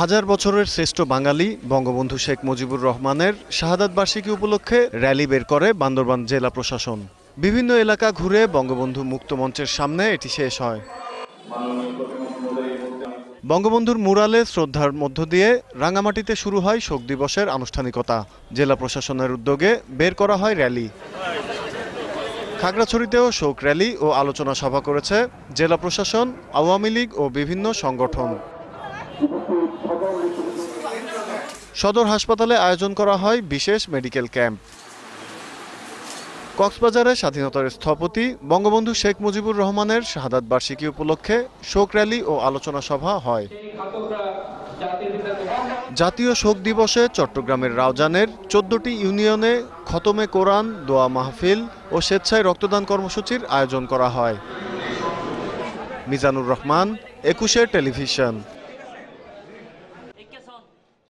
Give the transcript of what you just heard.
হাজার বছরের শ্রেষ্ঠ বাঙালি বঙ্গবন্ধু শেখ মুজিবুর রহমানের শাহাদাত বার্ষিকী উপলক্ষে র্যালি বের করে বান্দরবান জেলা প্রশাসন বিভিন্ন এলাকা ঘুরে বঙ্গবন্ধু মুক্ত মঞ্চের সামনে এটি শেষ হয় বঙ্গবন্ধুর মুরালে শ্রদ্ধার মধ্য দিয়ে রাঙামাটিতে শুরু হয় শোক দিবসের আনুষ্ঠানিকতা জেলা প্রশাসনের উদ্যোগে বের করা হয় র্যালি খাগড়াছড়িতেও শোক র্যালি ও আলোচনা সভা করেছে জেলা প্রশাসন আওয়ামী লীগ ও বিভিন্ন সংগঠন সদর হাসপাতালে আয়োজন করা হয় বিশেষ মেডিকেল ক্যাম্প কক্সবাজারে স্বাধীনতার স্থপতি বঙ্গবন্ধু শেখ মুজিবুর রহমানের শাহাদাত বার্ষিকী উপলক্ষে শোক র্যালি ও আলোচনা সভা হয় জাতীয় শোক দিবসে চট্টগ্রামের রাউজানের চোদ্দটি ইউনিয়নে খতমে কোরআন দোয়া মাহফিল ও স্বেচ্ছায় রক্তদান কর্মসূচির আয়োজন করা হয় মিজানুর রহমান একুশে টেলিভিশন